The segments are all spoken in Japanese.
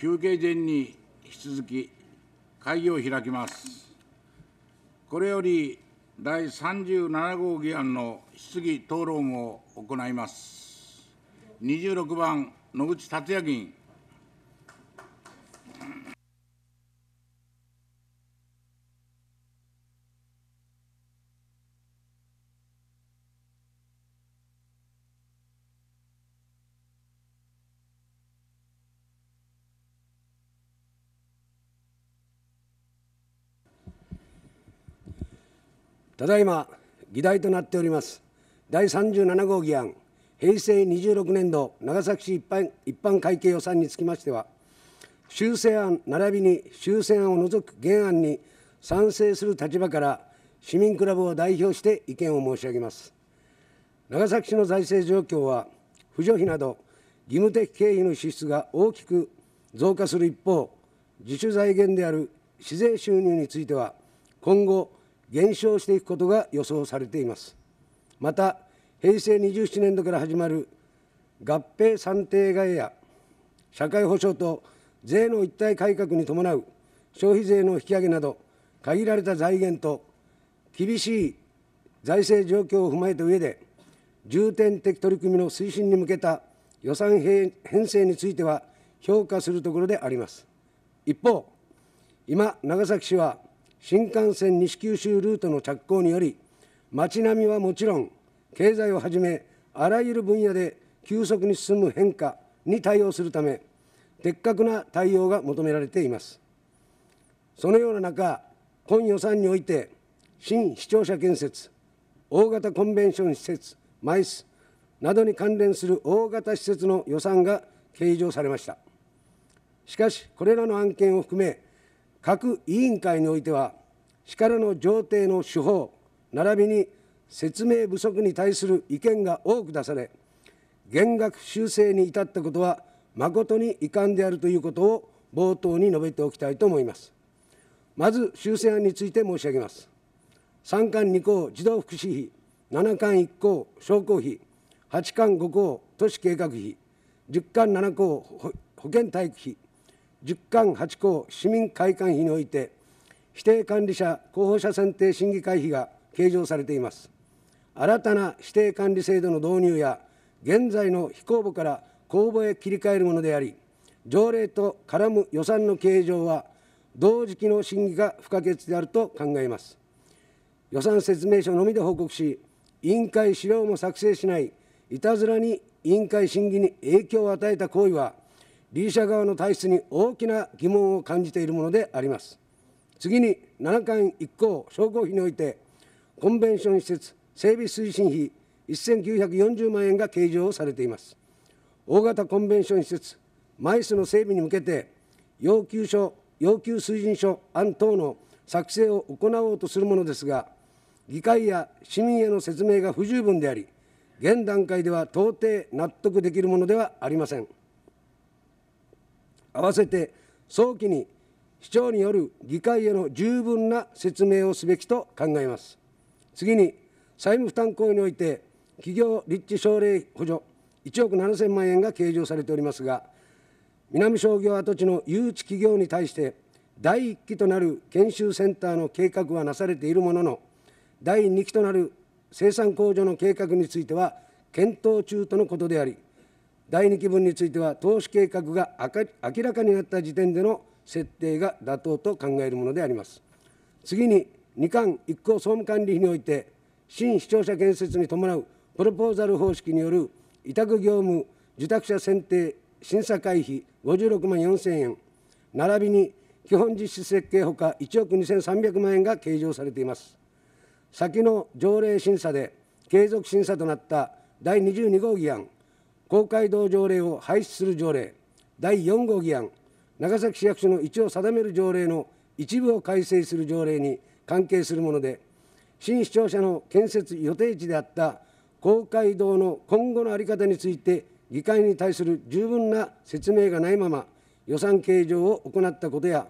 休憩前に引き続き会議を開きます。これより第37号議案の質疑討論を行います。26番野口達也議員。ただいま議題となっております第37号議案平成26年度長崎市一般一般会計予算につきましては修正案並びに修正案を除く原案に賛成する立場から市民クラブを代表して意見を申し上げます長崎市の財政状況は扶助費など義務的経費の支出が大きく増加する一方自主財源である市税収入については今後減少していくことが予想されています。また、平成27年度から始まる合併算定外や社会保障と税の一体改革に伴う消費税の引き上げなど限られた財源と厳しい財政状況を踏まえた上で重点的取り組みの推進に向けた予算編成については評価するところであります一方今長崎市は新幹線西九州ルートの着工により街並みはもちろん経済をはじめあらゆる分野で急速に進む変化に対応するため的確な対応が求められていますそのような中今予算において新視聴者建設大型コンベンション施設マイスなどに関連する大型施設の予算が計上されましたしかしこれらの案件を含め各委員会においては力の上程の手法並びに説明不足に対する意見が多く出され減額修正に至ったことは誠に遺憾であるということを冒頭に述べておきたいと思いますまず修正案について申し上げます3巻2項児童福祉費7巻1項商工費8巻5項都市計画費10巻7項保健体育費10巻8項市民会館費において指定管理者候補者選定審議会費が計上されています新たな指定管理制度の導入や現在の非公募から公募へ切り替えるものであり条例と絡む予算の計上は同時期の審議が不可欠であると考えます予算説明書のみで報告し委員会資料も作成しないいたずらに委員会審議に影響を与えた行為は、利益者側の体質に大きな疑問を感じているものであります。次に7巻1項商工費においてコンベンション施設整備推進費1940万円が計上されています大型コンベンション施設マイスの整備に向けて要求書要求推進書案等の作成を行おうとするものですが議会や市民への説明が不十分であり現段階では到底納得できるものではありません。わせて早期に市長による議会への十分な説明をすべきと考えます。次に、債務負担行為において、企業立地奨励補助1億7000万円が計上されておりますが、南商業跡地の誘致企業に対して、第1期となる研修センターの計画はなされているものの、第2期となる生産控除の計画については、検討中とのことであり、第2期分については、投資計画が明らかになった時点での設定が妥当と考えるものであります次に2巻1項総務管理費において新視聴者建設に伴うプロポーザル方式による委託業務受託者選定審査会費56万4000円並びに基本実施設計ほか1億2300万円が計上されています先の条例審査で継続審査となった第22号議案公会堂条例を廃止する条例第4号議案長崎市役所の一を定める条例の一部を改正する条例に関係するもので新市庁舎の建設予定地であった公会堂の今後の在り方について議会に対する十分な説明がないまま予算計上を行ったことや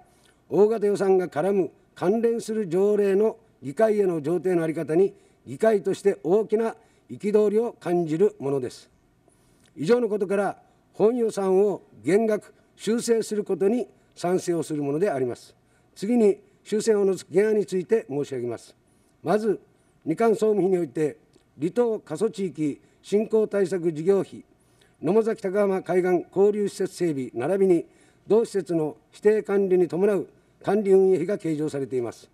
大型予算が絡む関連する条例の議会への上程の在り方に議会として大きな憤りを感じるものです以上のことから本予算を減額修正することに賛成をするものであります次に修正除く原案について申し上げますまず二冠総務費において離島過疎地域振興対策事業費野母崎高浜海岸交流施設整備並びに同施設の指定管理に伴う管理運営費が計上されています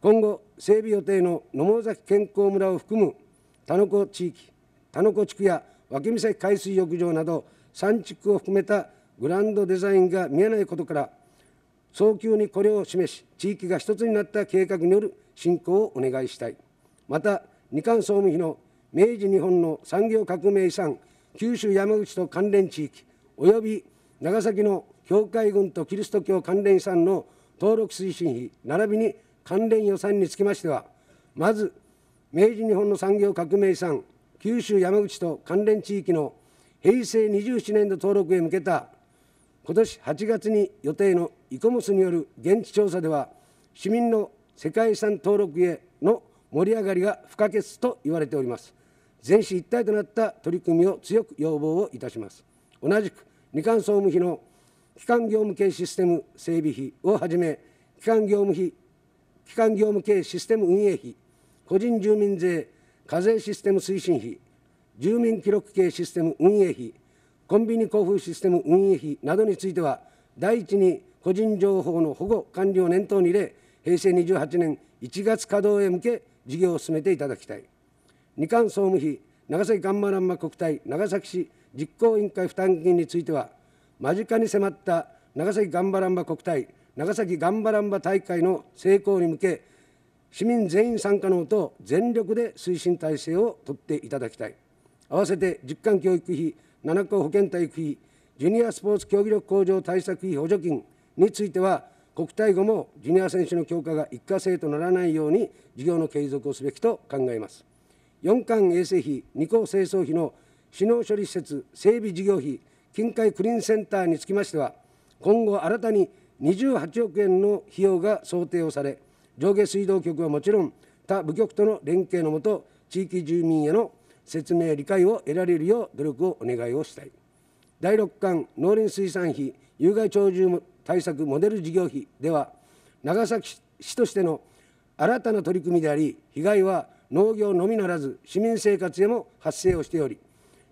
今後整備予定の野母崎健康村を含む田野子地域田野子地区や脇岬海水浴場など3地区を含めたグランドデザインが見えないことから早急にこれを示し地域が一つになった計画による振興をお願いしたいまた二冠総務費の明治日本の産業革命遺産九州山口と関連地域及び長崎の教会軍とキリスト教関連遺産の登録推進費並びに関連予算につきましてはまず明治日本の産業革命遺産九州山口と関連地域の平成27年度登録へ向けた今年8月に予定のイコモスによる現地調査では市民の世界遺産登録への盛り上がりが不可欠と言われております全市一体となった取り組みを強く要望をいたします同じく2。冠総務費の基幹業務系システム整備費をはじめ基幹業務費基幹業務系システム運営費個人住民税課税システム推進費住民記録系システム運営費コンビニ交付システム運営費などについては、第一に個人情報の保護・管理を念頭に入れ、平成28年1月稼働へ向け、事業を進めていただきたい。二冠総務費、長崎ガンマランマ国体、長崎市実行委員会負担金については、間近に迫った長崎ガンバランバ国体、長崎ガンバランバ大会の成功に向け、市民全員参加のもと、全力で推進体制を取っていただきたい。合わせて、実感教育費7校保健体育費、ジュニアスポーツ競技力向上対策費補助金については、国体後もジュニア選手の強化が一過性とならないように事業の継続をすべきと考えます。4巻衛生費、2校清掃費の首脳処理施設整備事業費、近海クリーンセンターにつきましては、今後新たに28億円の費用が想定をされ、上下水道局はもちろん、他部局との連携のもと、地域住民への説明理解を得られるよう努力をお願いをしたい第6巻農林水産費有害鳥獣対策モデル事業費では長崎市としての新たな取り組みであり被害は農業のみならず市民生活へも発生をしており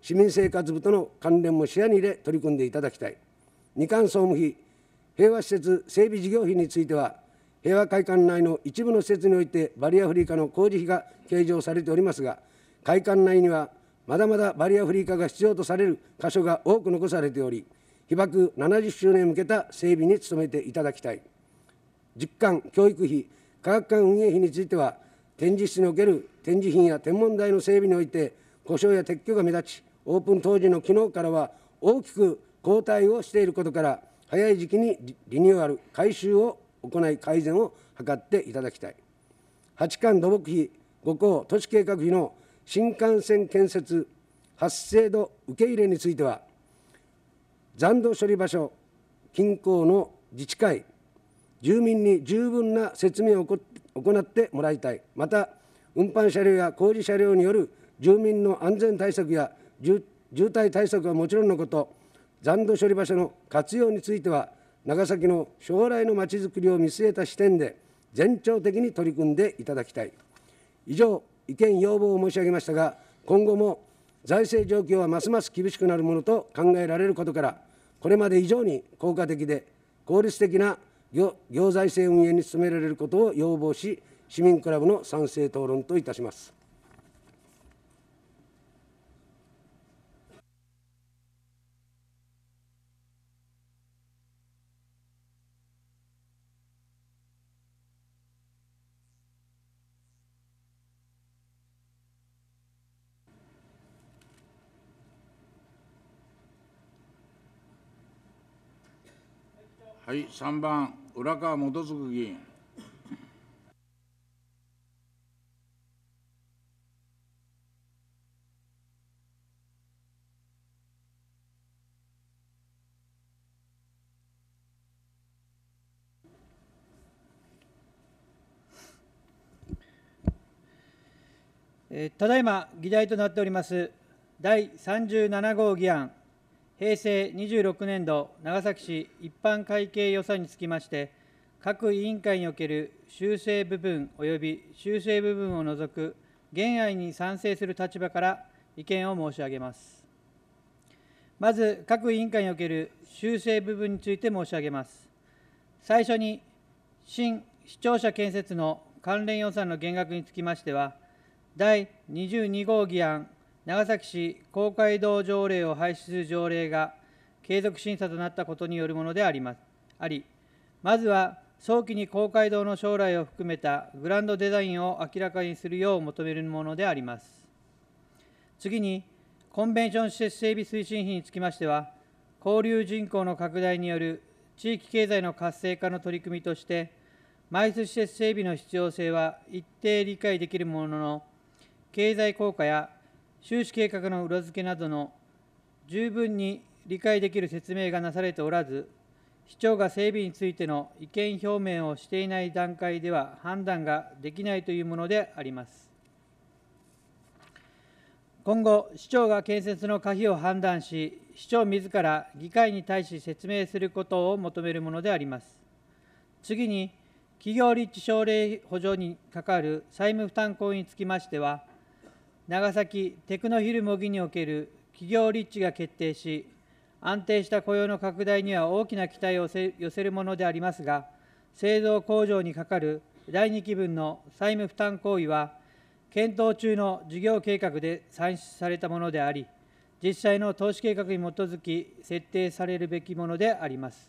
市民生活部との関連も視野に入れ取り組んでいただきたい二冠総務費平和施設整備事業費については平和会館内の一部の施設においてバリアフリー化の工事費が計上されておりますが会館内にはまだまだバリアフリー化が必要とされる箇所が多く残されており被爆70周年向けた整備に努めていただきたい実感教育費科学館運営費については展示室における展示品や天文台の整備において故障や撤去が目立ちオープン当時の機能からは大きく後退をしていることから早い時期にリニューアル改修を行い改善を図っていただきたい8冠土木費5校都市計画費の新幹線建設発生度受け入れについては残土処理場所近郊の自治会住民に十分な説明を行ってもらいたいまた運搬車両や工事車両による住民の安全対策や渋滞対策はもちろんのこと残土処理場所の活用については長崎の将来のまちづくりを見据えた視点で全庁的に取り組んでいただきたい以上意見要望を申し上げましたが今後も財政状況はますます厳しくなるものと考えられることからこれまで以上に効果的で効率的な行財政運営に努められることを要望し市民クラブの賛成討論といたします。はい、三番、浦川元次議員。ただいま議題となっております第37号議案平成26年度長崎市一般会計予算につきまして、各委員会における修正部分及び修正部分を除く原案に賛成する立場から意見を申し上げます。まず、各委員会における修正部分について申し上げます。最初に、新視聴者建設の関連予算の減額につきましては、第22号議案長崎市公会堂条例を廃止する条例が継続審査となったことによるものでありますありまずは早期に公会堂の将来を含めたグランドデザインを明らかにするよう求めるものであります次にコンベンション施設整備推進費につきましては交流人口の拡大による地域経済の活性化の取り組みとして埋設施設整備の必要性は一定理解できるものの経済効果や収支計画の裏付けなどの十分に理解できる説明がなされておらず、市長が整備についての意見表明をしていない段階では判断ができないというものであります。今後、市長が建設の可否を判断し、市長自ら議会に対し説明することを求めるものであります。次に、企業立地奨励補助に係る債務負担行為につきましては、長崎テクノヒル模擬における企業立地が決定し、安定した雇用の拡大には大きな期待を寄せるものでありますが、製造工場にかかる第2期分の債務負担行為は、検討中の事業計画で算出されたものであり、実際の投資計画に基づき設定されるべきものであります。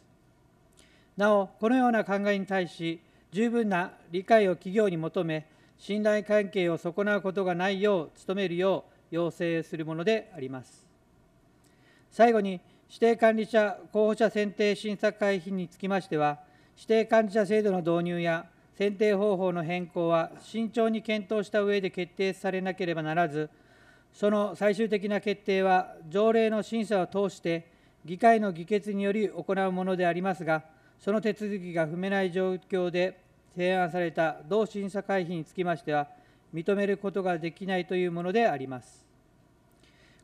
なお、このような考えに対し、十分な理解を企業に求め、信頼関係を損なうことがないよう努めるよう要請するものであります。最後に、指定管理者候補者選定審査会費につきましては、指定管理者制度の導入や選定方法の変更は慎重に検討した上で決定されなければならず、その最終的な決定は条例の審査を通して議会の議決により行うものでありますが、その手続きが踏めない状況で提案された同審査会費につきましては、認めることができないというものであります。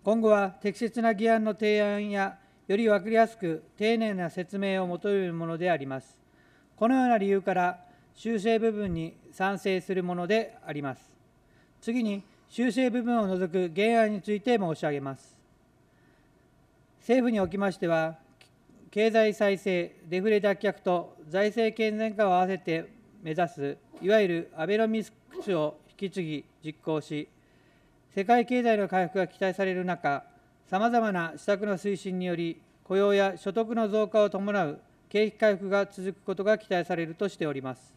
今後は適切な議案の提案や、より分かりやすく丁寧な説明を求めるものであります。このような理由から、修正部分に賛成するものであります。次に、修正部分を除く原案について申し上げます。政府におきましては、経済再生、デフレ脱却と財政健全化を合わせて目指すいわゆるアベノミクスを引き継ぎ実行し世界経済の回復が期待される中さまざまな施策の推進により雇用や所得の増加を伴う景気回復が続くことが期待されるとしております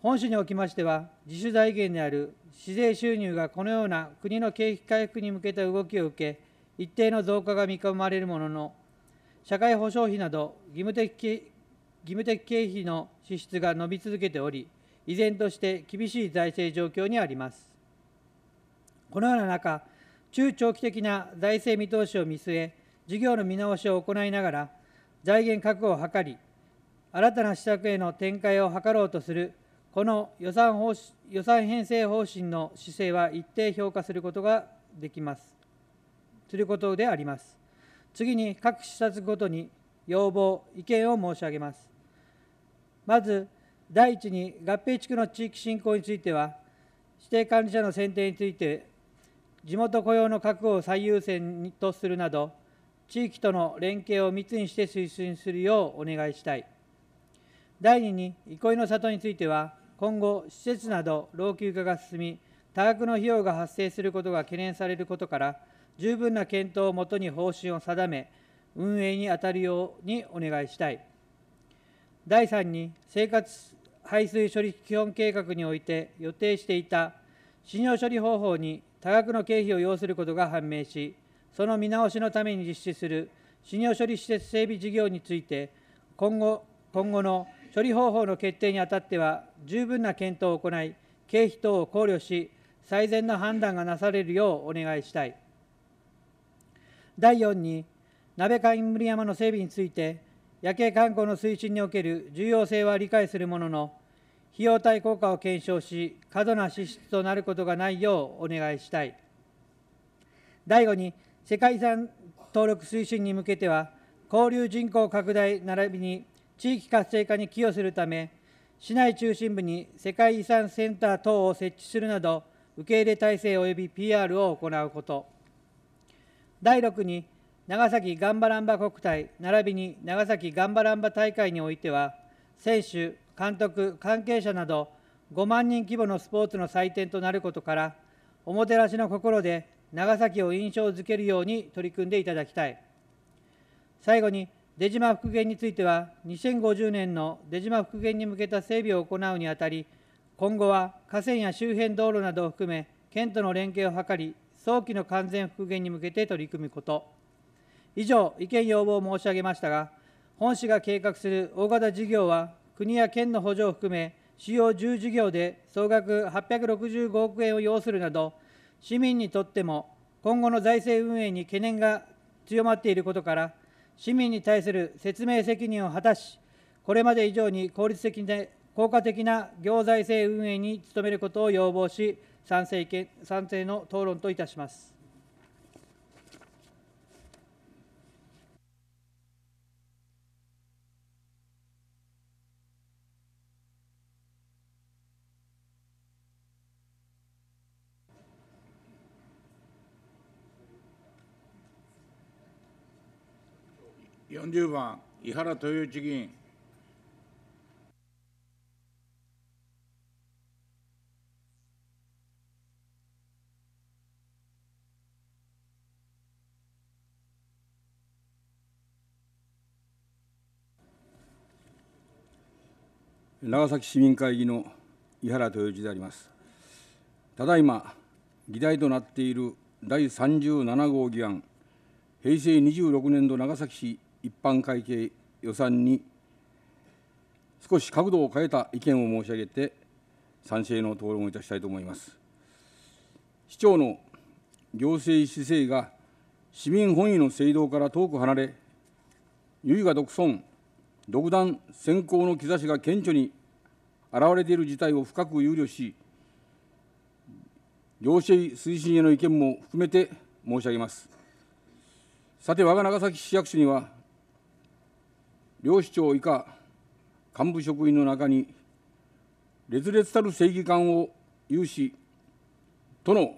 本市におきましては自主財源である市税収入がこのような国の景気回復に向けた動きを受け一定の増加が見込まれるものの社会保障費など義務的義務的経費の支出が伸び続けており、依然として厳しい財政状況にあります。このような中、中長期的な財政見通しを見据え、事業の見直しを行いながら、財源確保を図り、新たな施策への展開を図ろうとする、この予算方予算編成方針の姿勢は一定評価することができます。することであります。次に各視察ごとに要望、意見を申し上げます。まず第一に合併地区の地域振興については指定管理者の選定について地元雇用の確保を最優先とするなど地域との連携を密にして推進するようお願いしたい第2に憩いの里については今後施設など老朽化が進み多額の費用が発生することが懸念されることから十分な検討をもとに方針を定め運営に当たるようにお願いしたい。第3に生活排水処理基本計画において予定していた飼料処理方法に多額の経費を要することが判明し、その見直しのために実施する飼料処理施設整備事業について、今後今後の処理方法の決定にあたっては、十分な検討を行い、経費等を考慮し、最善の判断がなされるようお願いしたい。第4に、鍋川森山の整備について、夜景観光の推進における重要性は理解するものの、費用対効果を検証し、過度な支出となることがないようお願いしたい。第5に、世界遺産登録推進に向けては、交流人口拡大並びに地域活性化に寄与するため、市内中心部に世界遺産センター等を設置するなど、受け入れ体制及び PR を行うこと。第6に、長崎ガンバランバ国体並びに長崎ガンバランバ大会においては選手監督関係者など5万人規模のスポーツの祭典となることからおもてなしの心で長崎を印象づけるように取り組んでいただきたい最後に出島復元については2050年の出島復元に向けた整備を行うにあたり今後は河川や周辺道路などを含め県との連携を図り早期の完全復元に向けて取り組むこと以上、意見要望を申し上げましたが、本市が計画する大型事業は、国や県の補助を含め、主要10事業で総額865億円を要するなど、市民にとっても今後の財政運営に懸念が強まっていることから、市民に対する説明責任を果たし、これまで以上に効率的で効果的な行財政運営に努めることを要望し、賛成賛成の討論といたします。40番、井原豊一議員。長崎市民会議の井原豊一であります。ただいま、議題となっている第37号議案、平成26年度長崎市一般会計予算に少し角度を変えた意見を申し上げて、賛成の討論をいたしたいと思います。市長の行政姿勢が市民本位の制度から遠く離れ、唯我独尊、独断先行の兆しが顕著に現れている事態を深く憂慮し、行政推進への意見も含めて申し上げます。さて、我が長崎市役所には、両市長以下幹部職員の中に烈烈たる正義感を有し、殿、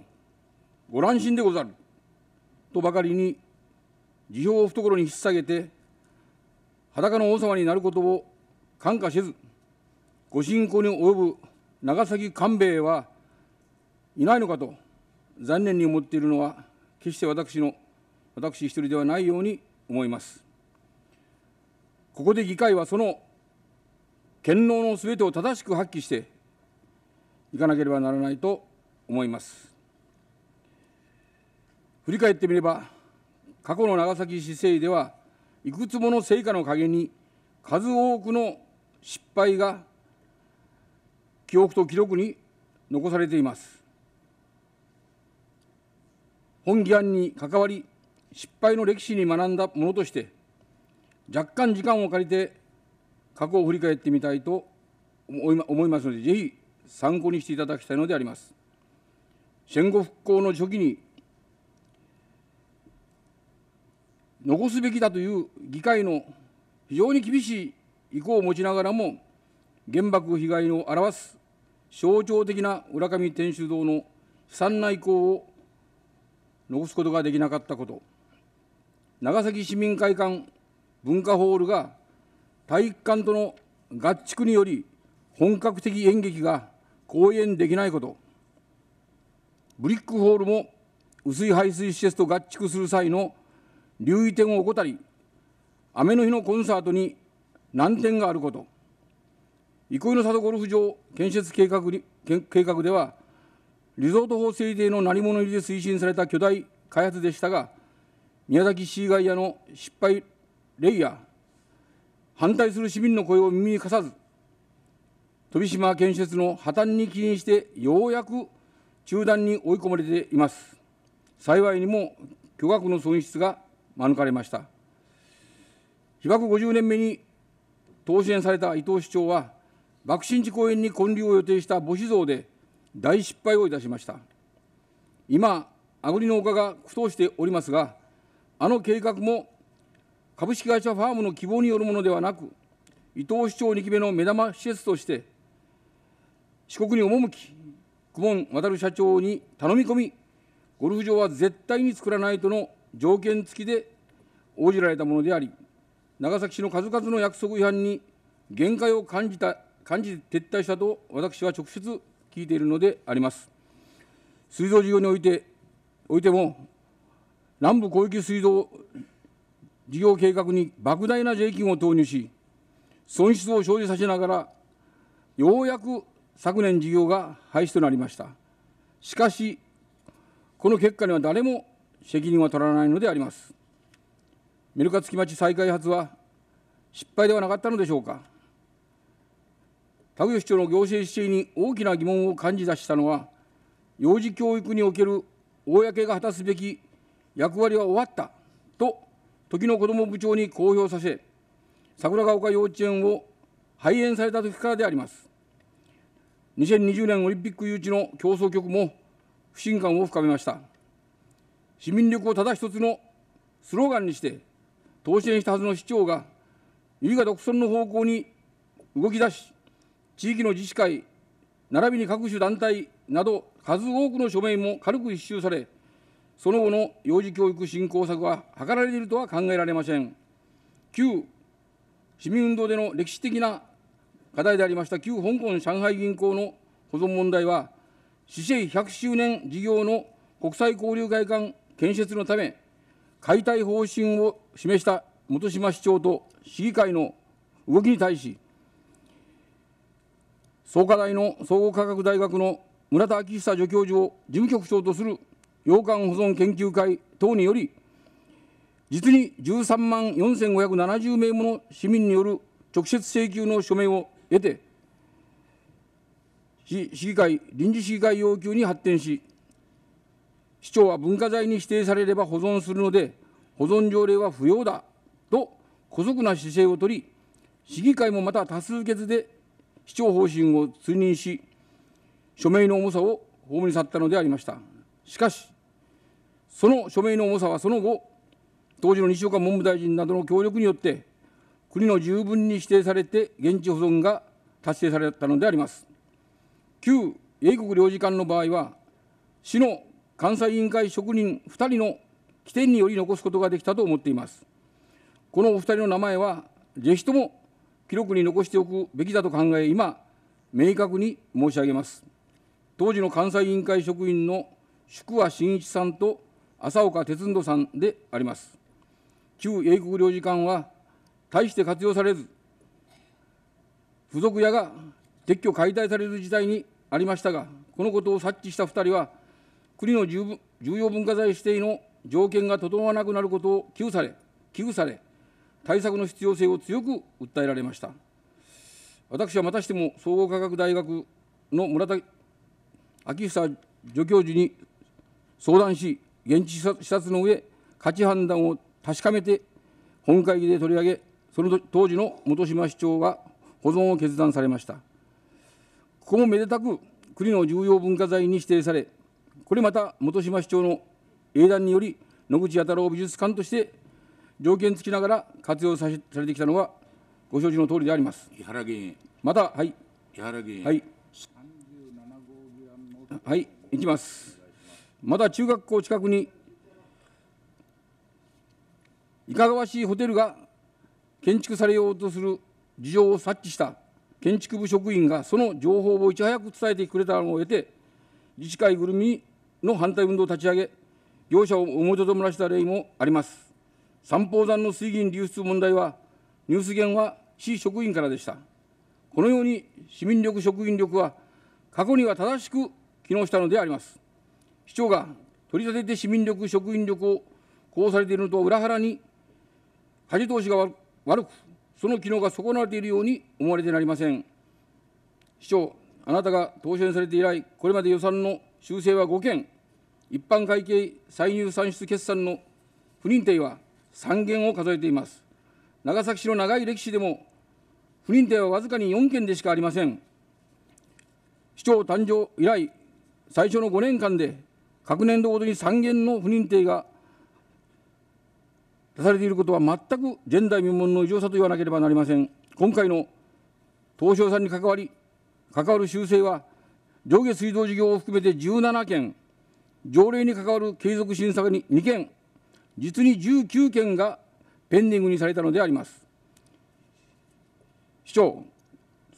ご乱心でござる、とばかりに、辞表を懐に引っ提げて、裸の王様になることを感化せず、ご信仰に及ぶ長崎官兵衛はいないのかと、残念に思っているのは、決して私の、私一人ではないように思います。ここで議会はその権能のすべてを正しく発揮していかなければならないと思います。振り返ってみれば、過去の長崎市政では、いくつもの成果の陰に、数多くの失敗が記憶と記録に残されています。本議案に関わり、失敗の歴史に学んだものとして、若干時間を借りて過去を振り返ってみたいと思いますので、ぜひ参考にしていただきたいのであります。戦後復興の初期に残すべきだという議会の非常に厳しい意向を持ちながらも原爆被害を表す象徴的な浦上天主堂の悲惨な意向を残すことができなかったこと長崎市民会館文化ホールが体育館との合築により本格的演劇が公演できないことブリックホールも薄い排水施設と合築する際の留意点を怠り雨の日のコンサートに難点があること憩いの里ゴルフ場建設計画に計画ではリゾート法制定の何り物入りで推進された巨大開発でしたが宮崎市以外屋の失敗レイや反対する市民の声を耳に貸さず、飛島建設の破綻に起因して、ようやく中断に追い込まれています。幸いにも巨額の損失が免れました。被爆50年目に当選された伊藤市長は、爆心地公園に建立を予定した母子像で大失敗をいたしました。今、あぐりの丘が苦闘しておりますが、あの計画も株式会社ファームの希望によるものではなく、伊藤市長2期目の目玉施設として、四国に赴き、久保渉社長に頼み込み、ゴルフ場は絶対に作らないとの条件付きで応じられたものであり、長崎市の数々の約束違反に限界を感じた感じて撤退したと私は直接聞いているのであります。水道事業においておいても、南部広域水道事業計画に莫大な税金を投入し、損失を生じさせながら、ようやく昨年事業が廃止となりました。しかし、この結果には誰も責任は取らないのであります。メルカツキ町再開発は失敗ではなかったのでしょうか。田口市長の行政姿勢に大きな疑問を感じ出したのは、幼児教育における公が果たすべき役割は終わったと時の子ども部長に公表させ、桜ヶ丘幼稚園を廃園された時からであります。2020年オリンピック誘致の競争局も不信感を深めました。市民力をただ一つのスローガンにして、当選したはずの市長が、由比が独尊の方向に動き出し、地域の自治会、並びに各種団体など、数多くの署名も軽く一周され、その後の幼児教育振興策は図られているとは考えられません。旧市民運動での歴史的な課題でありました旧香港上海銀行の保存問題は、市政100周年事業の国際交流会館建設のため、解体方針を示した本島市長と市議会の動きに対し、創価大の総合科学大学の村田昭久助教授を事務局長とする洋館保存研究会等により、実に13万4570名もの市民による直接請求の署名を得て、市議会、臨時市議会要求に発展し、市長は文化財に指定されれば保存するので、保存条例は不要だと、姑息な姿勢をとり、市議会もまた多数決で市長方針を追認し、署名の重さを葬り去ったのでありました。しかし、その署名の重さはその後、当時の西岡文部大臣などの協力によって、国の十分に指定されて現地保存が達成されたのであります。旧英国領事館の場合は、市の関西委員会職人2人の起点により残すことができたと思っています。このお二人の名前は、ぜひとも記録に残しておくべきだと考え、今、明確に申し上げます。当時の監査委員会職員の宿和真一さんと浅岡哲人さんであります。旧英国領事館は大して活用されず、付属屋が撤去解体される事態にありましたが、このことを察知した2人は、国の重要文化財指定の条件が整わなくなることを危惧され、危惧され、対策の必要性を強く訴えられました。私はまたしても総合科学大学の村田昭久助教授に相談し、現地視察の上、価値判断を確かめて、本会議で取り上げ、その当時の本島市長が保存を決断されました。ここもめでたく国の重要文化財に指定され、これまた本島市長の英断により、野口弥太郎美術館として条件付きながら活用されてきたのは、ご承知の通りであります。原議員。また、はい。原議員。はい。はい、いきます。また中学校近くにいかがわしいホテルが建築されようとする事情を察知した建築部職員がその情報をいち早く伝えてくれたのを得て自治会ぐるみの反対運動を立ち上げ業者を表と漏らした例もあります三宝山の水銀流出問題はニュース源は市職員からでしたこのように市民力職員力は過去には正しく機能したのであります市長が取り立てて市民力、職員力をこうされているのとは裏腹に、舵投資が悪く、その機能が損なわれているように思われてなりません。市長、あなたが当選されて以来、これまで予算の修正は5件、一般会計歳入算出決算の不認定は3件を数えています。長崎市の長い歴史でも、不認定はわずかに4件でしかありません。市長誕生以来、最初の5年間で各年度ごとに3件の不認定が出されていることは全く前代未聞の異常さと言わなければなりません。今回の東証さんに関わり、関わる修正は、上下水道事業を含めて17件、条例に関わる継続審査に2件、実に19件がペンディングにされたのであります。市長、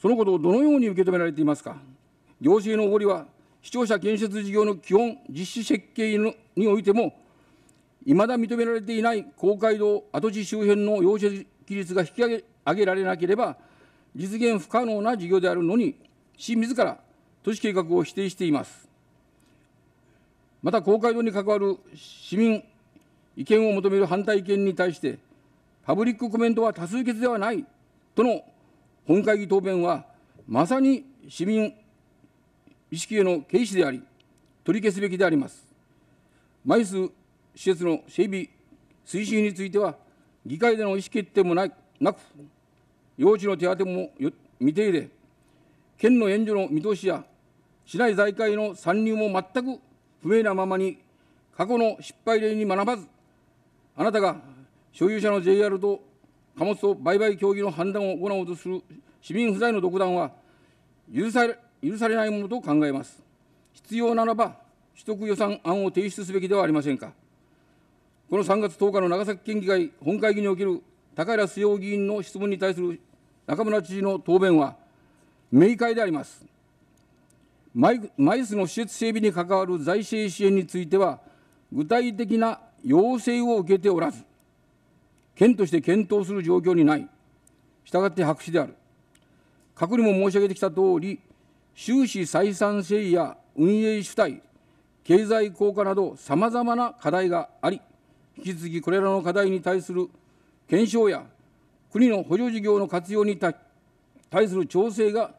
そのことをどのように受け止められていますか。行政のおごりは視聴者建設事業の基本実施設計においても、いまだ認められていない公会堂跡地周辺の容積率が引き上げ上げられなければ、実現不可能な事業であるのに、市自ら都市計画を否定しています。また、公会堂に関わる市民意見を求める反対意見に対して、パブリックコメントは多数決ではないとの本会議答弁は、まさに市民意識への軽視であり、取り消すべきであります。枚数施設の整備推進については、議会での意思決定もないなく、用地の手当も未定で、県の援助の見通しや、市内財界の参入も全く不明なままに、過去の失敗例に学ばず、あなたが所有者の JR と貨物と売買協議の判断を行おうとする市民不在の独断は許され許されないものと考えます。必要ならば、取得予算案を提出すべきではありませんか。この3月10日の長崎県議会本会議における高平須雄議員の質問に対する中村知事の答弁は、明快であります。マイスの施設整備に関わる財政支援については、具体的な要請を受けておらず、県として検討する状況にない、したがって白紙である。閣去も申し上げてきたとおり、収支採算整理や運営主体、経済効果などさまざまな課題があり、引き続きこれらの課題に対する検証や国の補助事業の活用に対する調整が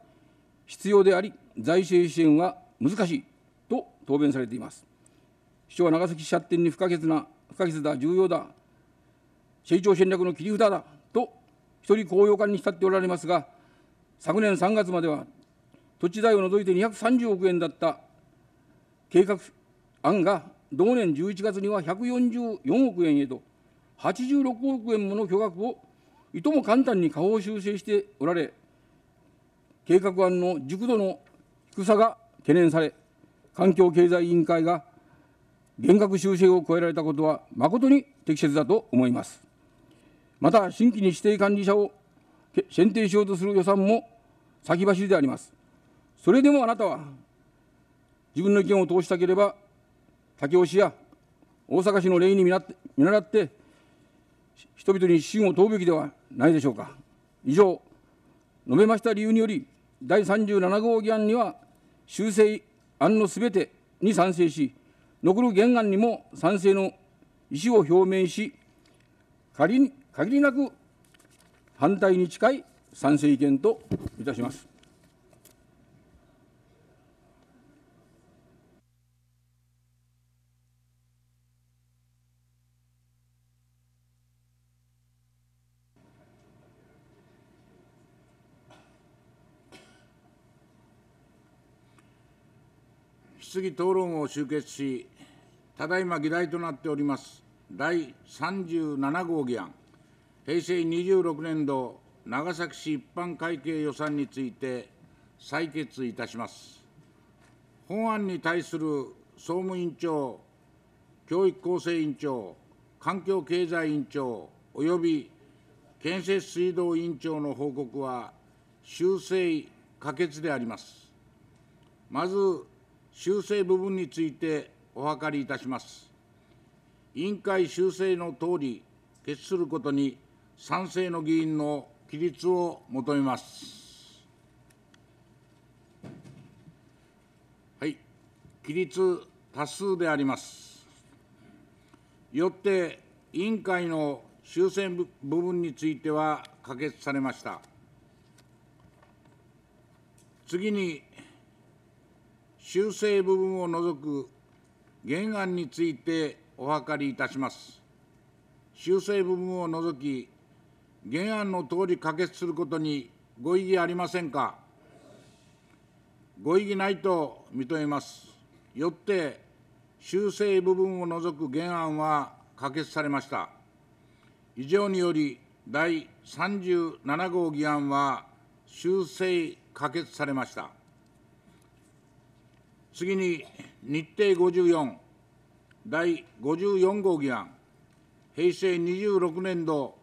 必要であり、財政支援は難しいと答弁されています。市長は長崎市発展に不可欠な、不可欠だ、重要だ、成長戦略の切り札だと、一人高揚感に浸っておられますが、昨年3月までは土地代を除いて230億円だった計画案が同年11月には144億円へと86億円もの巨額をいとも簡単に下方修正しておられ計画案の熟度の低さが懸念され環境経済委員会が厳格修正を超えられたことは誠に適切だと思いますまた新規に指定管理者を選定しようとする予算も先走りでありますそれでもあなたは自分の意見を通したければ武雄市や大阪市の例に見習って人々に信を問うべきではないでしょうか以上述べました理由により第37号議案には修正案のすべてに賛成し残る原案にも賛成の意思を表明し限り限りなく反対に近い賛成意見といたします。質疑討論を終結し、ただいま議題となっております、第37号議案、平成26年度長崎市一般会計予算について採決いたします。本案に対する総務委員長、教育構成委員長、環境経済委員長及び建設水道委員長の報告は修正可決であります。まず修正部分についてお諮りいたします。委員会修正の通り、決することに賛成の議員の規律を求めます。はい、規律多数であります。よって、委員会の修正部分については可決されました。次に、修正部分を除く原案についてお諮りいたします。修正部分を除き、原案の通り可決することにご異議ありませんか。ご異議ないと認めます。よって、修正部分を除く原案は可決されました。以上により、第37号議案は修正可決されました。次に日程54第54号議案平成26年度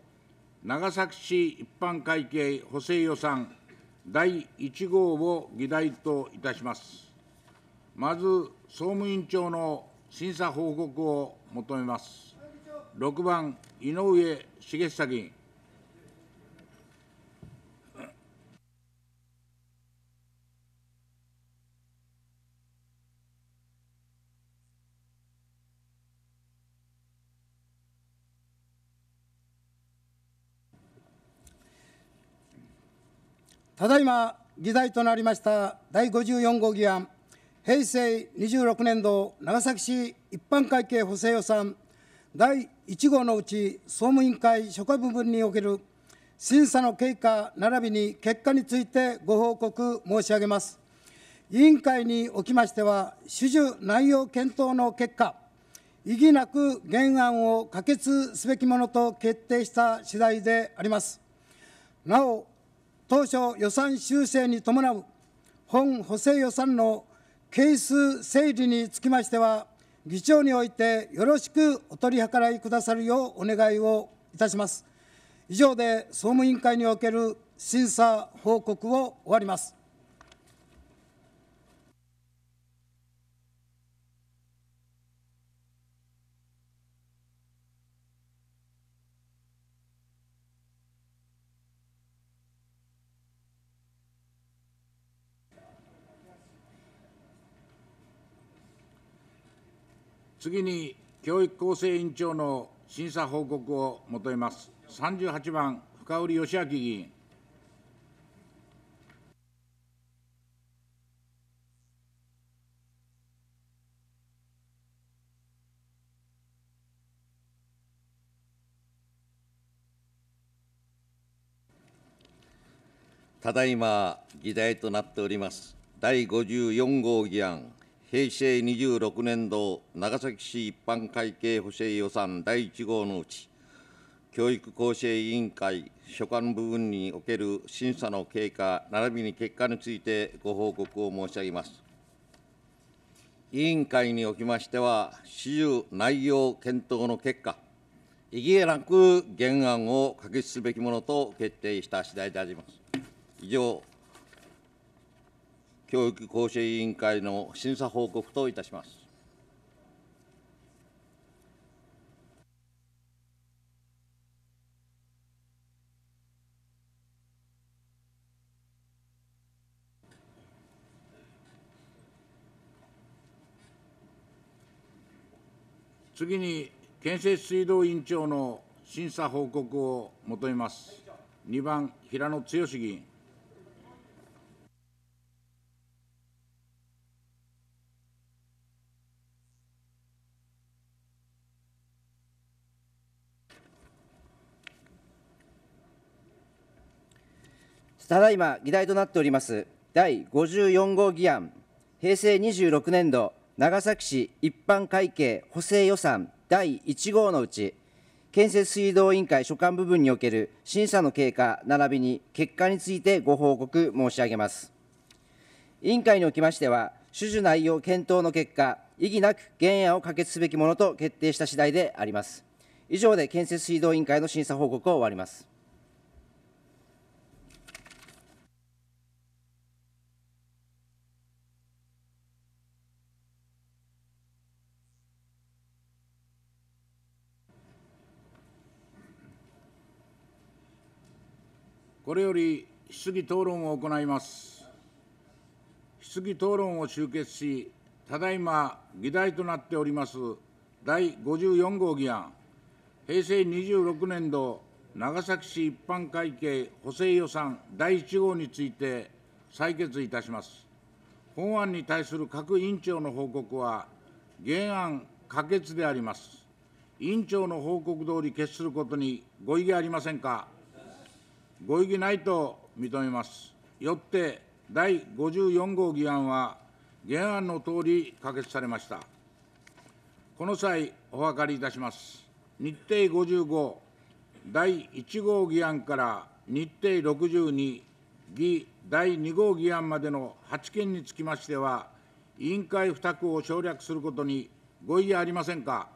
長崎市一般会計補正予算第1号を議題といたしますまず総務委員長の審査報告を求めます6番井上茂久議員ただいま議題となりました第54号議案平成26年度長崎市一般会計補正予算第1号のうち総務委員会諸課部分における審査の経過並びに結果についてご報告申し上げます。委員会におきましては、主従内容検討の結果、異議なく原案を可決すべきものと決定した次第であります。なお、当初予算修正に伴う本補正予算の係数整理につきましては、議長においてよろしくお取り計らいくださるようお願いをいたします。以上で総務委員会における審査報告を終わります。次に教育構成委員長の審査報告を求めます。38番、深堀義明議員。ただいま議題となっております第54号議案平成26年度長崎市一般会計補正予算第1号のうち、教育厚生委員会所管部分における審査の経過並びに結果についてご報告を申し上げます。委員会におきましては、始終内容検討の結果、異議なく原案を可決すべきものと決定した次第であります。以上教育講習委員会の審査報告といたします。次に建設水道委員長の審査報告を求めます。2番、平野剛議員。ただいま議題となっております第54号議案平成26年度長崎市一般会計補正予算第1号のうち建設水道委員会所管部分における審査の経過並びに結果についてご報告申し上げます委員会におきましては主受内容検討の結果異議なく原案を可決すべきものと決定した次第であります以上で建設水道委員会の審査報告を終わりますれより質疑討論を行います。質疑討論を終結し、ただいま議題となっております第54号議案、平成26年度長崎市一般会計補正予算第1号について採決いたします。本案に対する各委員長の報告は、原案可決であります。委員長の報告通り決することにご異議ありませんか。ご異議ないと認めます。よって、第54号議案は、原案のとおり可決されました。この際、お諮りいたします。日程55、第1号議案から日程62、議第2号議案までの8件につきましては、委員会付託を省略することにご異議ありませんか。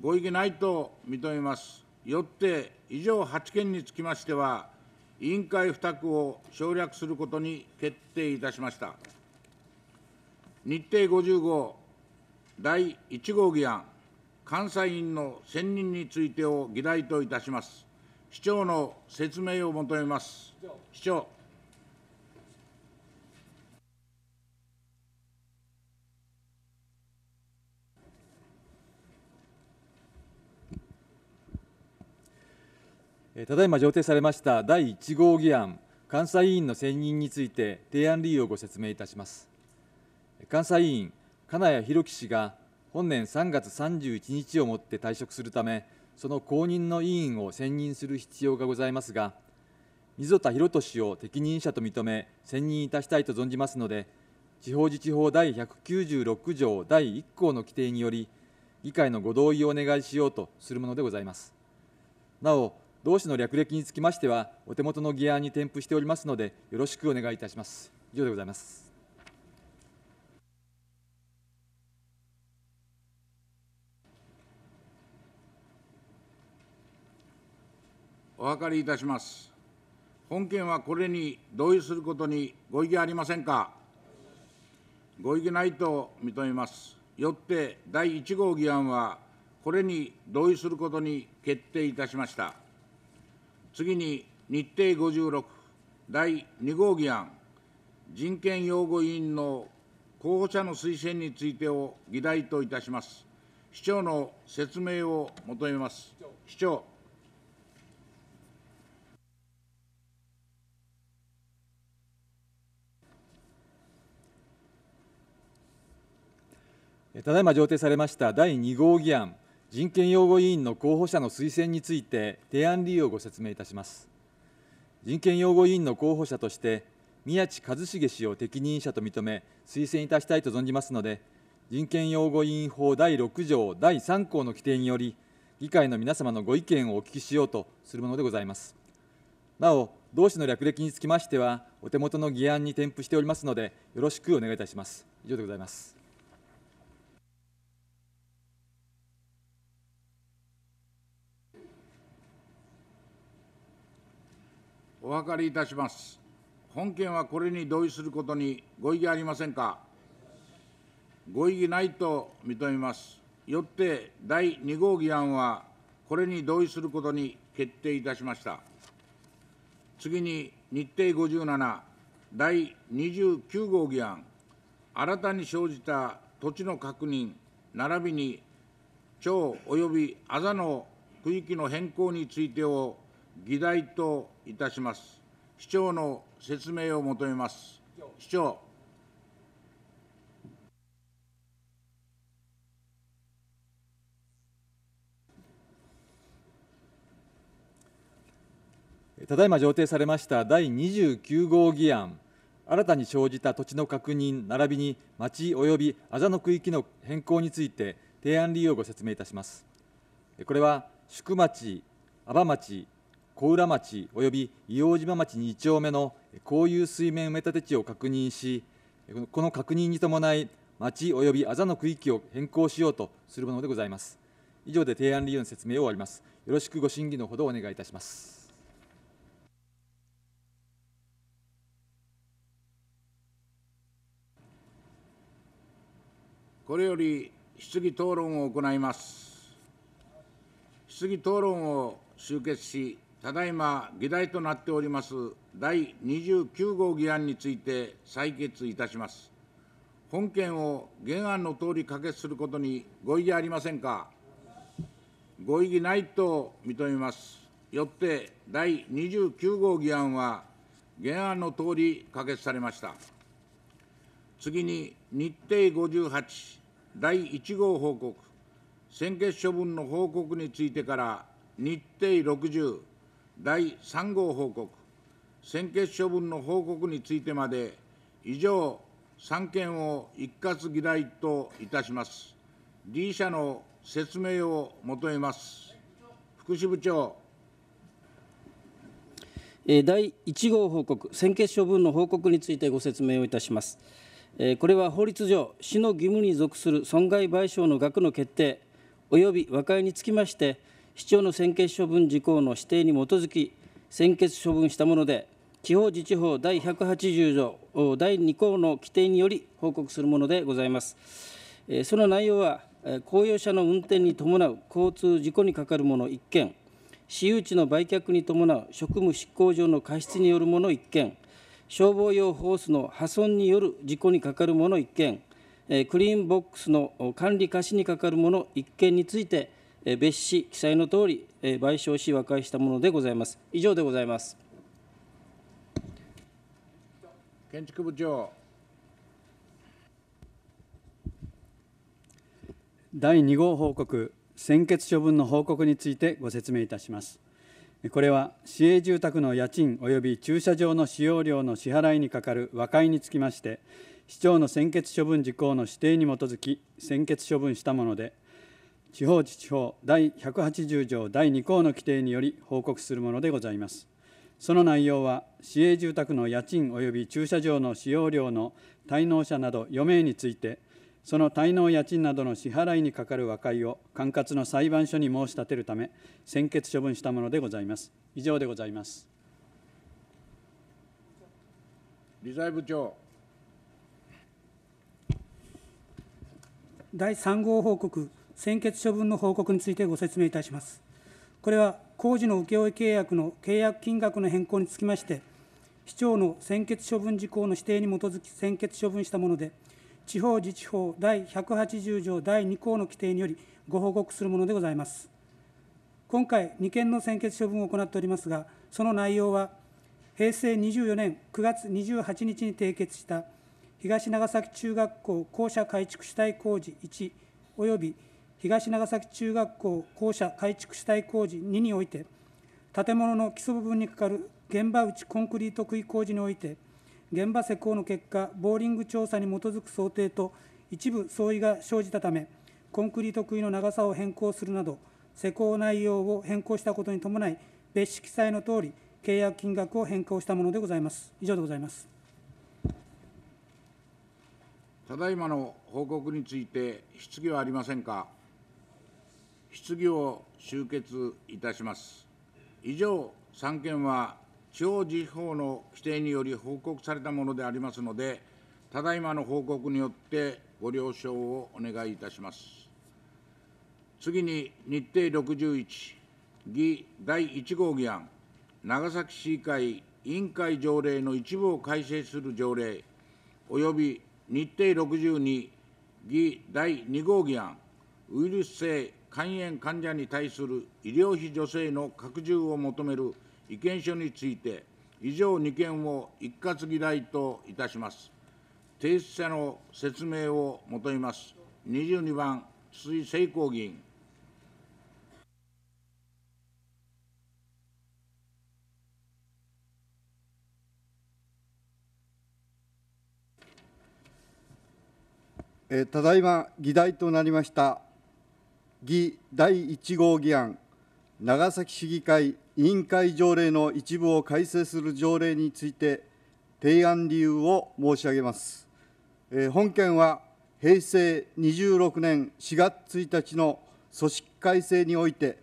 ご異議ないと認めます。よって、以上8件につきましては、委員会付託を省略することに決定いたしました。日程50号第1号議案、監査員の選任についてを議題といたします。市長の説明を求めます。市長。ただいま上程されました第1号議案、監査委員の選任について提案理由をご説明いたします。監査委員、金谷博樹氏が本年3月31日をもって退職するため、その後任の委員を選任する必要がございますが、溝田博俊を適任者と認め、選任いたしたいと存じますので、地方自治法第196条第1項の規定により、議会のご同意をお願いしようとするものでございます。なお、同氏の略歴につきましては、お手元の議案に添付しておりますので、よろしくお願いいたします。以上でございます。お分かりいたします。本件はこれに同意することにご異議ありませんか。ご異議ないと認めます。よって第1号議案は、これに同意することに決定いたしました。次に日程56、第2号議案、人権擁護委員の候補者の推薦についてを議題といたします。市長の説明を求めます。市長。ただいま上程されました第2号議案人権擁護委員の候補者の推薦について提案理由をご説明いたします人権擁護委員の候補者として宮地一重氏を適任者と認め推薦いたしたいと存じますので人権擁護委員法第6条第3項の規定により議会の皆様のご意見をお聞きしようとするものでございますなお同氏の略歴につきましてはお手元の議案に添付しておりますのでよろしくお願いいたします以上でございますお諮りいたします。本件はこれに同意することにご異議ありませんか。ご異議ないと認めます。よって第2号議案はこれに同意することに決定いたしました。次に日程57第29号議案新たに生じた土地の確認並びに町及びあざの区域の変更についてを議題といたします。市長の説明を求めます。市長。ただいま上呈されました第29号議案、新たに生じた土地の確認並びに町及びあざの区域の変更について提案理由をご説明いたします。これは宿町、阿波町、小浦町及び伊黄島町2丁目の公有水面埋め立て地を確認し、この確認に伴い、町及びあざの区域を変更しようとするものでございます。以上で提案理由の説明を終わります。よろしくご審議のほどお願いいたします。これより質疑討論を行います。質疑討論を終結し、ただいま議題となっております第29号議案について採決いたします。本件を原案の通り可決することにご異議ありませんか。ご異議ないと認めます。よって第29号議案は原案の通り可決されました。次に日程58第1号報告、専決処分の報告についてから日程60第3号報告、専決処分の報告についてまで、以上3件を一括議題といたします。D 社の説明を求めます。福祉部長。第1号報告、専決処分の報告についてご説明をいたします。これは法律上、市の義務に属する損害賠償の額の決定、および和解につきまして、市長の専決処分事項の指定に基づき専決処分したもので地方自治法第180条第2項の規定により報告するものでございますその内容は公用車の運転に伴う交通事故に係るもの1件私有地の売却に伴う職務執行上の過失によるもの1件消防用ホースの破損による事故に係るもの1件クリーンボックスの管理貸しに係るもの1件について別紙記載の通り、賠償し和解したものでございます。以上でございます。建築部長。第2号報告、専決処分の報告についてご説明いたします。これは市営住宅の家賃及び駐車場の使用料の支払いにかかる和解につきまして、市長の専決処分事項の指定に基づき、専決処分したもので、地方自治法第180条第2項の規定により報告するものでございます。その内容は、市営住宅の家賃及び駐車場の使用料の滞納者など4名について、その滞納家賃などの支払いにかかる和解を管轄の裁判所に申し立てるため、専決処分したものでございます。以上でございます。理財部長。第3号報告先決処分の報告についてご説明いたします。これは工事の請負契約の契約金額の変更につきまして、市長の先決処分事項の指定に基づき先決処分したもので、地方自治法第180条第2項の規定によりご報告するものでございます。今回、2件の先決処分を行っておりますが、その内容は、平成24年9月28日に締結した東長崎中学校校舎改築主体工事1および東長崎中学校校舎改築主体工事2において、建物の基礎部分にかかる現場内コンクリート杭工事において、現場施工の結果、ボーリング調査に基づく想定と一部相違が生じたため、コンクリート杭の長さを変更するなど、施工内容を変更したことに伴い、別紙記載のとおり、契約金額を変更したものでございます。以上でございます。ただいまの報告について質疑はありませんか。質疑を終結いたします。以上3件は地方自治法の規定により報告されたものでありますので、ただいまの報告によってご了承をお願いいたします。次に日程61、議第1号議案、長崎市議会委員会条例の一部を改正する条例、および日程62、議第2号議案、ウイルス性肝炎患者に対する医療費助成の拡充を求める意見書について、以上2件を一括議題といたします。提出者の説明を求めます。22番、筒井聖光議員。ただいま議題となりました議第1号議案、長崎市議会委員会条例の一部を改正する条例について、提案理由を申し上げます。えー、本件は平成26年4月1日の組織改正において、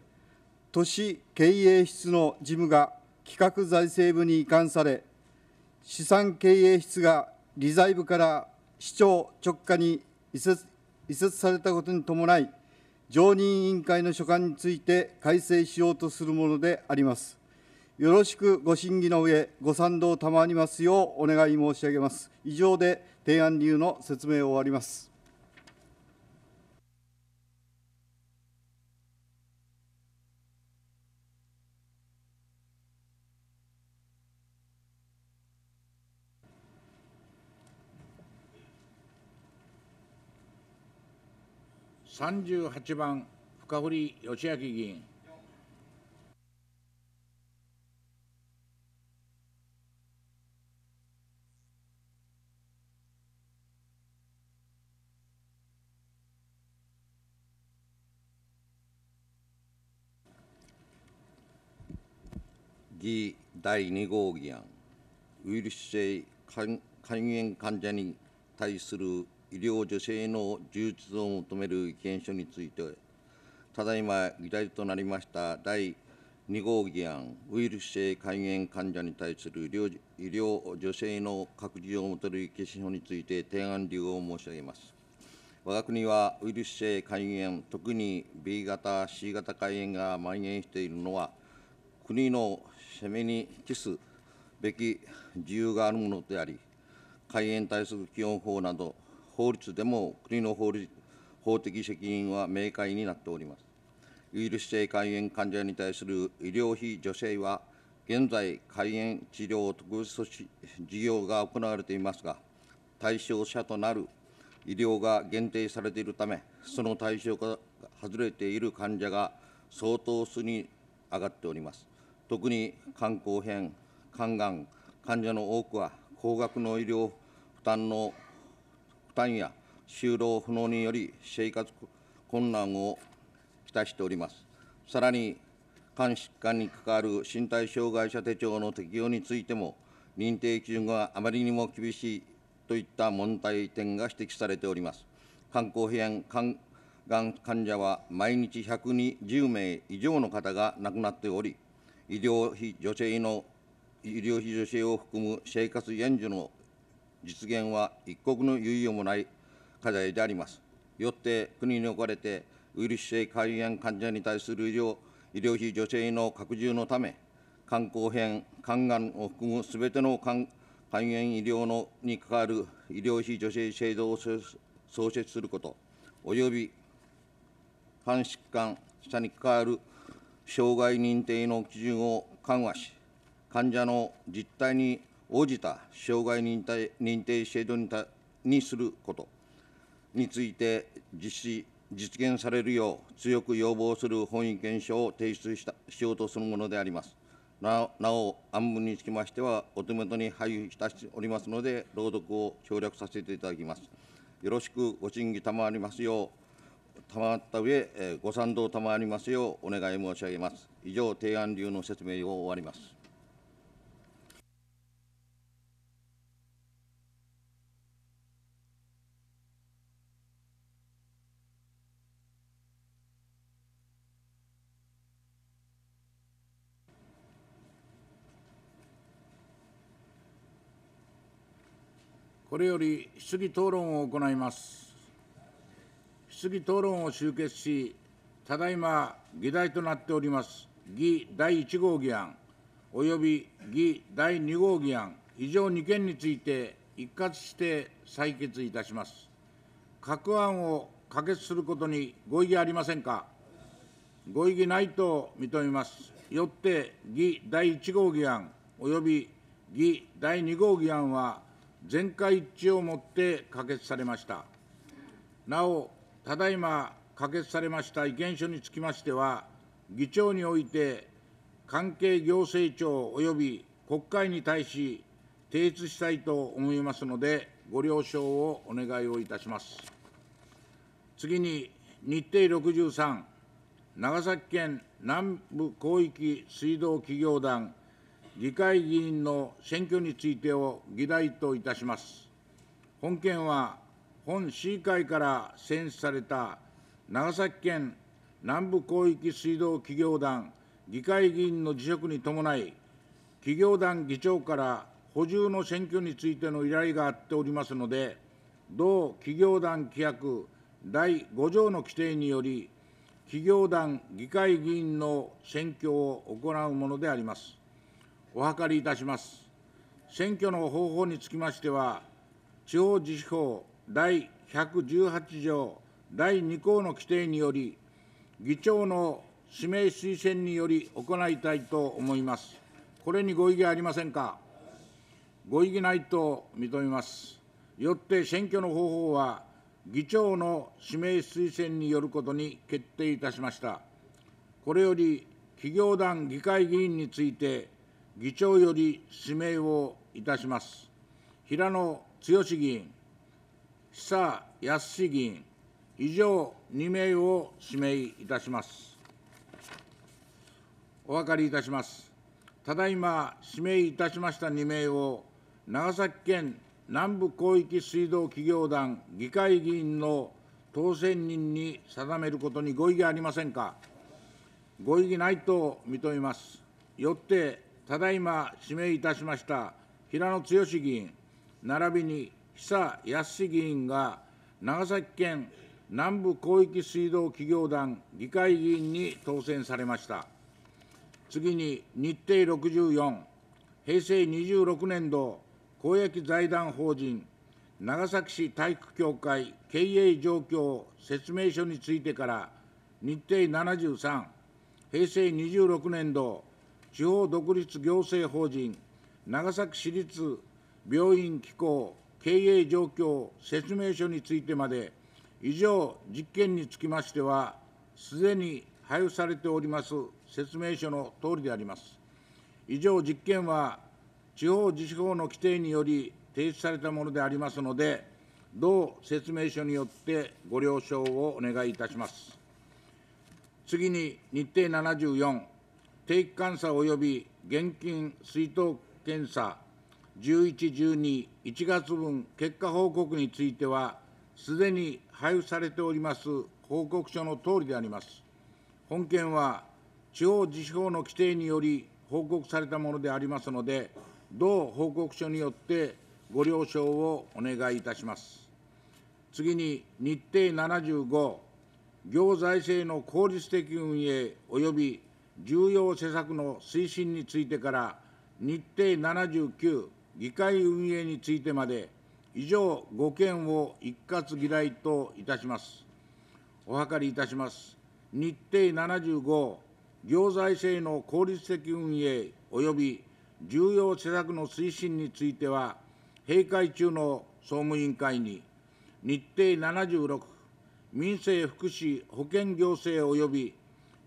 都市経営室の事務が企画財政部に移管され、資産経営室が理財部から市長直下に移設されたことに伴い、常任委員会の所管について改正しようとするものであります。よろしくご審議の上、ご賛同賜りますようお願い申し上げます。以上で提案理由の説明を終わります。三十八番深堀義明議員議第二号議案ウイルス性肝炎患者に対する医療助成の充実を求める意見書について、ただいま議題となりました第2号議案、ウイルス性肝炎患者に対する医療医療助成の拡充を求める意見書について提案理由を申し上げます。我が国はウイルス性肝炎、特に B 型、C 型肝炎が蔓延しているのは、国の攻めに期すべき自由があるものであり、肝炎対策基本法など、法律でも国の法律法的責任は明快になっております。ウイルス性肝炎患者に対する医療費助成は、現在、肝炎治療特別措置事業が行われていますが、対象者となる医療が限定されているため、その対象が外れている患者が相当数に上がっております。特に肝硬変、肝がん、患者の多くは高額の医療負担の担や就労不能により生活困難をきたしております。さらに、肝疾患に関わる身体障害者手帳の適用についても、認定基準があまりにも厳しいといった問題点が指摘されております。肝硬変肝がん患者は毎日120名以上の方が亡くなっており、医療費助成の医療費助成を含む生活援助の実現は一刻の猶予もない課題であります。よって国におかれて、ウイルス性肝炎患者に対する医療医療費助成の拡充のため、肝硬変、肝がんを含むすべての肝肝炎医療のに関わる医療費助成制度を創設すること、および肝疾患者に関わる障害認定の基準を緩和し、患者の実態に応じた障害認定認定制度にたにすることについて実施、実現されるよう強く要望する本意見書を提出したしようとするものであります。なお、案文につきましては、お手元に配布しておりますので、朗読を省略させていただきます。よろしくご審議賜りますよう、賜った上、えご賛同賜りますようお願い申し上げます。以上、提案流の説明を終わります。これより質疑討論を行います。質疑討論を終結し、ただいま議題となっております、議第1号議案、および議第2号議案、以上2件について、一括して採決いたします。各案を可決することにご異議ありませんか。ご異議ないと認めます。よって、議第1号議案、および議第2号議案は、全会一致をもって可決されました。なお、ただいま可決されました意見書につきましては、議長において、関係行政庁及び国会に対し、提出したいと思いますので、ご了承をお願いをいたします。次に、日程63、長崎県南部広域水道企業団議会議員の選挙についてを議題といたします。本件は、本市議会から選出された長崎県南部広域水道企業団議会議員の辞職に伴い、企業団議長から補充の選挙についての依頼があっておりますので、同企業団規約第5条の規定により、企業団議会議員の選挙を行うものであります。お諮りいたします。選挙の方法につきましては、地方自治法第118条第2項の規定により、議長の指名推薦により行いたいと思います。これにご異議ありませんか。ご異議ないと認めます。よって選挙の方法は、議長の指名推薦によることに決定いたしました。これより、企業団議会議員について、議長より指名をいたします。平野剛議員、久康議員、以上2名を指名いたします。お分かりいたします。ただいま指名いたしました2名を、長崎県南部広域水道企業団議会議員の当選人に定めることにご異議ありませんか。ご異議ないと認めます。よってただいま指名いたしました平野剛議員、並びに久康議員が長崎県南部広域水道企業団議会議員に当選されました。次に日程64、平成26年度公益財団法人長崎市体育協会経営状況説明書についてから日程73、平成26年度地方独立行政法人長崎市立病院機構経営状況説明書についてまで、以上実験につきましては、すでに配布されております説明書のとおりであります。以上実験は、地方自治法の規定により提出されたものでありますので、同説明書によってご了承をお願いいたします。次に日程74定期監査及び現金水筒検査11、12、1月分結果報告については、すでに配布されております報告書のとおりであります。本件は地方自治法の規定により報告されたものでありますので、同報告書によってご了承をお願いいたします。次に、日程75、行財政の効率的運営及び重要施策の推進についてから日程79議会運営についてまで以上5件を一括議題といたしますお諮りいたします日程75行財政の効率的運営及び重要施策の推進については閉会中の総務委員会に日程76民生福祉保健行政及び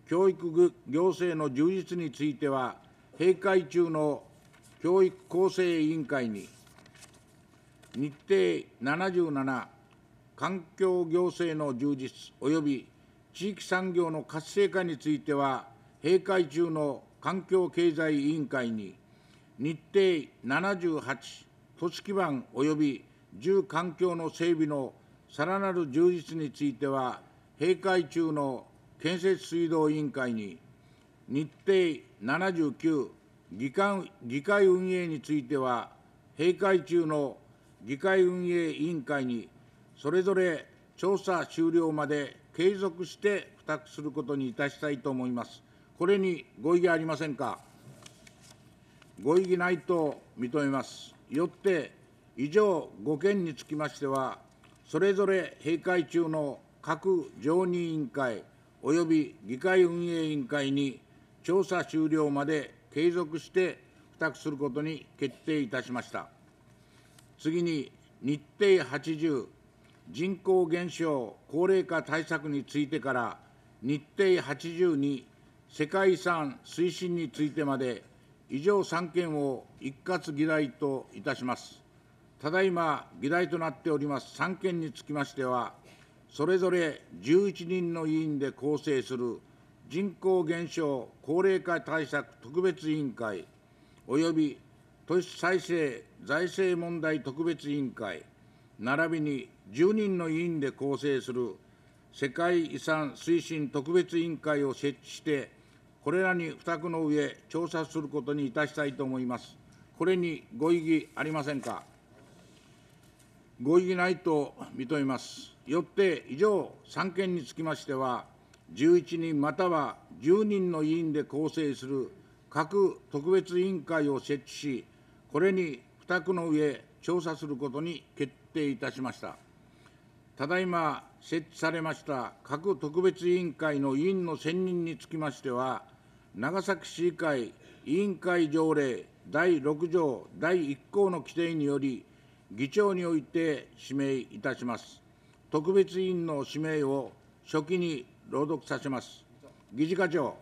教育行政の充実については、閉会中の教育構成委員会に、日程77、環境行政の充実及び地域産業の活性化については、閉会中の環境経済委員会に、日程78、都市基盤及び住環境の整備のさらなる充実については、閉会中の建設水道委員会に日程79議会議会運営については、閉会中の議会運営委員会にそれぞれ調査終了まで継続して付託することにいたしたいと思います。これにご異議ありませんか。ご異議ないと認めます。よって、以上5件につきましては、それぞれ閉会中の各常任委員会、及び議会運営委員会に調査終了まで継続して付託することに決定いたしました。次に、日程80、人口減少・高齢化対策についてから、日程8 2世界遺産推進についてまで、以上3件を一括議題といたします。ただいま議題となっております3件につきましては、それぞれ11人の委員で構成する人口減少・高齢化対策特別委員会および都市再生財政問題特別委員会並びに10人の委員で構成する世界遺産推進特別委員会を設置してこれらに付託の上調査することにいたしたいと思いますこれにご異議ありませんかご異議ないと認めますよって以上3件につきましては、11人または10人の委員で構成する各特別委員会を設置し、これに付託の上、調査することに決定いたしました。ただいま設置されました各特別委員会の委員の選任につきましては、長崎市議会委員会条例第6条第1項の規定により、議長において指名いたします。特別委員の指名を初期に朗読させます。議事課長。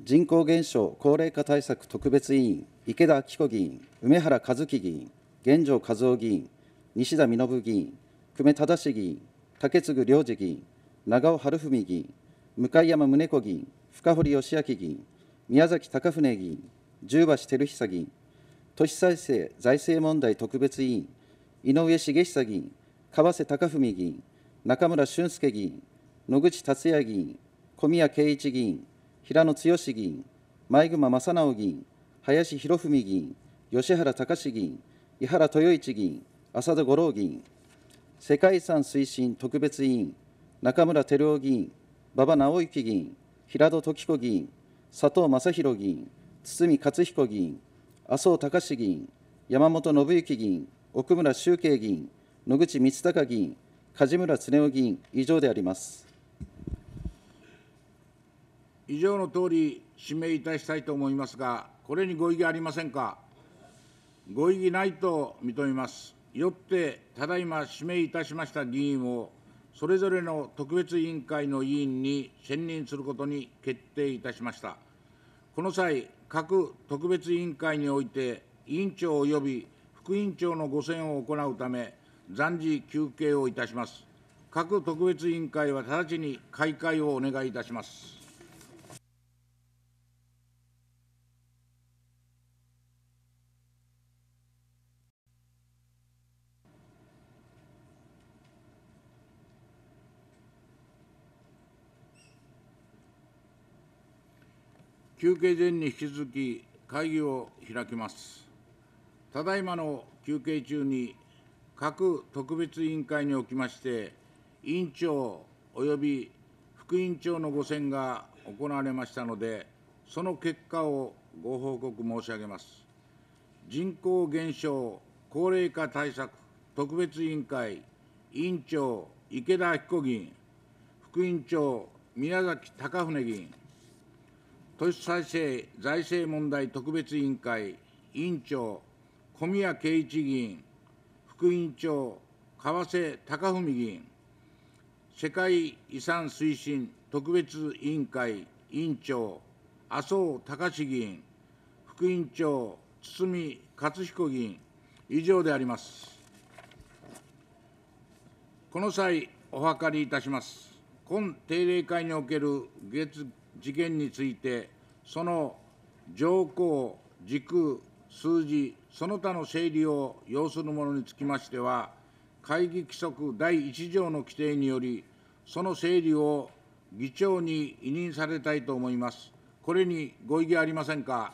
人口減少・高齢化対策特別委員、池田明子議員、梅原一樹議員、玄城和夫議員、西田実信議員、久米忠議員、竹次良次議員、長尾晴文議員、向山宗子議員、深堀義明議員、宮崎貴船議員、十橋照久議員、都市再生財政問題特別委員、井上茂久議員、川瀬隆文議員、中村俊輔議員、野口達也議員、小宮圭一議員、平野剛議員、前熊正直議員、林博文議員、吉原隆議員、井原豊一議員、浅田五郎議員、世界遺産推進特別委員、中村照夫議員、馬場直之議員、平戸時子議員、佐藤正弘議員、堤勝彦議員、麻生隆議員、山本信之議員、奥村修慶議員、野口光孝議員、梶村恒夫議員、以上であります。以上の通り、指名いたしたいと思いますが、これにご異議ありませんか。ご異議ないと認めます。よって、ただいま指名いたしました議員を、それぞれの特別委員会の委員に選任することに決定いたしました。この際、各特別委員会において、委員長及び副委員長のご選を行うため、暫時休憩をいたします。各特別委員会は直ちに開会をお願いいたします。休憩前に引き続き会議を開きます。ただいまの休憩中に、各特別委員会におきまして、委員長及び副委員長のご選が行われましたので、その結果をご報告申し上げます。人口減少・高齢化対策特別委員会委員長池田彦議員副委員長宮崎貴船議員都市再生財政問題特別委員会委員長、小宮圭一議員、副委員長、川瀬隆文議員、世界遺産推進特別委員会委員長、麻生隆議員、副委員長、堤勝彦議員、以上であります。この際、お諮りいたします。今定例会における月事件について、その条項、軸、数字、その他の整理を要するものにつきましては、会議規則第1条の規定により、その整理を議長に委任されたいと思います。これにご異議ありませんか。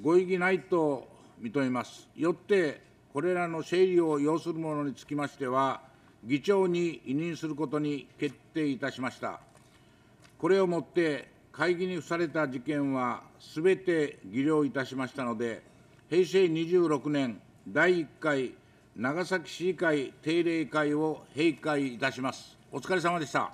ご異議ないと認めます。よって、これらの整理を要するものにつきましては、議長に委任することに決定いたしました。これをもって会議に付された事件はすべて議了いたしましたので、平成26年第1回長崎市議会定例会を閉会いたします。お疲れ様でした。